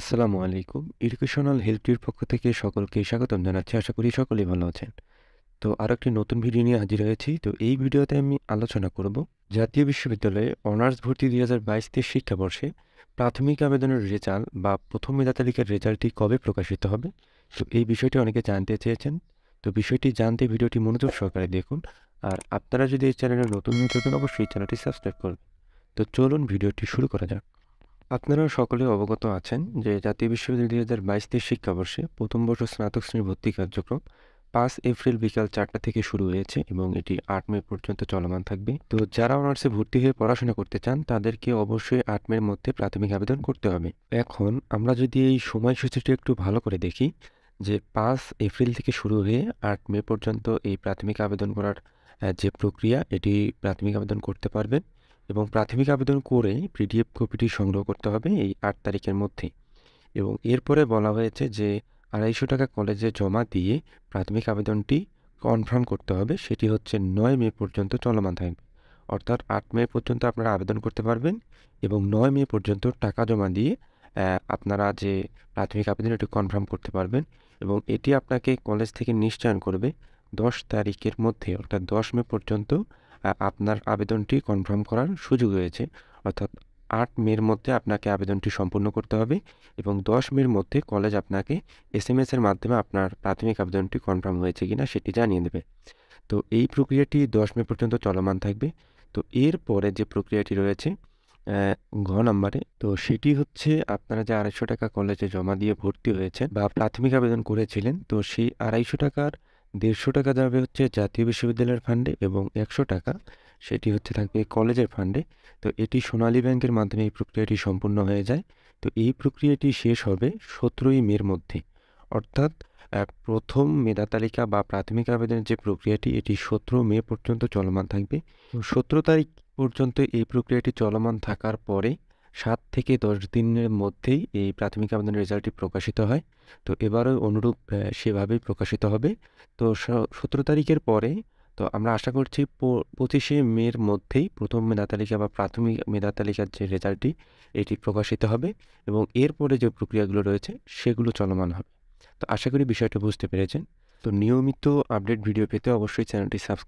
আসসালামু আলাইকুম এডুকেশনাল হেল্পটির পক্ষ থেকে সকলকে স্বাগতম জানাচ্ছি আশা করি সকলেই ভালো আছেন তো আর একটি নতুন ভিডিও নিয়ে হাজির হয়েছি তো এই ভিডিওতে আমি আলোচনা করব জাতীয় বিশ্ববিদ্যালয়ে অনার্স ভর্তি দুই হাজার বাইশ তেইশ শিক্ষাবর্ষে প্রাথমিক আবেদনের রেজাল্ট বা প্রথম মেধা তালিকার রেজাল্টটি কবে প্রকাশিত হবে তো এই বিষয়টি অনেকে জানতে চেয়েছেন তো বিষয়টি জানতে ভিডিওটি মনোযোগ সহকারে দেখুন আর আপনারা যদি এই চ্যানেলে নতুন হয়ে থাকেন অবশ্যই চ্যানেলটি সাবস্ক্রাইব করবেন তো চলুন ভিডিওটি শুরু করা যাক আপনারা সকলে অবগত আছেন যে জাতীয় বিশ্ববিদ্যালয় দুই হাজার বাইশ তেইশ শিক্ষাবর্ষে প্রথম বর্ষ স্নাতক শ্রেণীর ভর্তি কার্যক্রম পাঁচ এপ্রিল বিকাল চারটা থেকে শুরু হয়েছে এবং এটি আট মে পর্যন্ত চলমান থাকবে তো যারা অনার্সে ভর্তি হয়ে পড়াশোনা করতে চান তাদেরকে অবশ্যই আট মের মধ্যে প্রাথমিক আবেদন করতে হবে এখন আমরা যদি এই সময়সূচিটি একটু ভালো করে দেখি যে পাঁচ এপ্রিল থেকে শুরু হয়ে আট মে পর্যন্ত এই প্রাথমিক আবেদন করার যে প্রক্রিয়া এটি প্রাথমিক আবেদন করতে পারবেন এবং প্রাথমিক আবেদন করে পিডিএফ কপিটি সংগ্রহ করতে হবে এই আট তারিখের মধ্যে এবং এরপরে বলা হয়েছে যে আড়াইশো টাকা কলেজে জমা দিয়ে প্রাথমিক আবেদনটি কনফার্ম করতে হবে সেটি হচ্ছে নয় মে পর্যন্ত চলমান থাকবে অর্থাৎ আট মে পর্যন্ত আপনারা আবেদন করতে পারবেন এবং নয় মে পর্যন্ত টাকা জমা দিয়ে আপনারা যে প্রাথমিক আবেদন এটি কনফার্ম করতে পারবেন এবং এটি আপনাকে কলেজ থেকে নিশ্চয়ন করবে দশ তারিখের মধ্যে অর্থাৎ দশ মে পর্যন্ত আপনার আবেদনটি কনফার্ম করার সুযোগ রয়েছে অর্থাৎ আট মের মধ্যে আপনাকে আবেদনটি সম্পূর্ণ করতে হবে এবং দশ মের মধ্যে কলেজ আপনাকে এস এম এর মাধ্যমে আপনার প্রাথমিক আবেদনটি কনফার্ম হয়েছে কিনা সেটি জানিয়ে দেবে তো এই প্রক্রিয়াটি দশ মে পর্যন্ত চলমান থাকবে তো এর পরে যে প্রক্রিয়াটি রয়েছে ঘ নাম্বারে তো সেটি হচ্ছে আপনারা যে আড়াইশো টাকা কলেজে জমা দিয়ে ভর্তি হয়েছেন বা প্রাথমিক আবেদন করেছিলেন তো সেই আড়াইশো টাকার দেড়শো টাকা যাবে হচ্ছে জাতীয় বিশ্ববিদ্যালয়ের ফান্ডে এবং একশো টাকা সেটি হচ্ছে থাকবে কলেজের ফান্ডে তো এটি সোনালী ব্যাংকের মাধ্যমে এই প্রক্রিয়াটি সম্পূর্ণ হয়ে যায় তো এই প্রক্রিয়াটি শেষ হবে সতেরোই মের মধ্যে অর্থাৎ প্রথম মেধা তালিকা বা প্রাথমিক আবেদনের যে প্রক্রিয়াটি এটি সতেরো মে পর্যন্ত চলমান থাকবে সতেরো তারিখ পর্যন্ত এই প্রক্রিয়াটি চলমান থাকার পরে সাত থেকে দশ দিনের মধ্যেই এই প্রাথমিক আবেদনের রেজাল্টটি প্রকাশিত হয় তো এবারও অনুরূপ সেভাবেই প্রকাশিত হবে তো সতেরো তারিখের পরে তো আমরা আশা করছি পঁচিশে মের মধ্যেই প্রথম মেধা তালিকা বা প্রাথমিক মেধা তালিকার যে রেজাল্টটি এটি প্রকাশিত হবে এবং এরপরে যে প্রক্রিয়াগুলো রয়েছে সেগুলো চলমান হবে তো আশা করি বিষয়টা বুঝতে পেরেছেন তো নিয়মিত আপডেট ভিডিও পেতে অবশ্যই চ্যানেলটি সাবস্ক্রাইব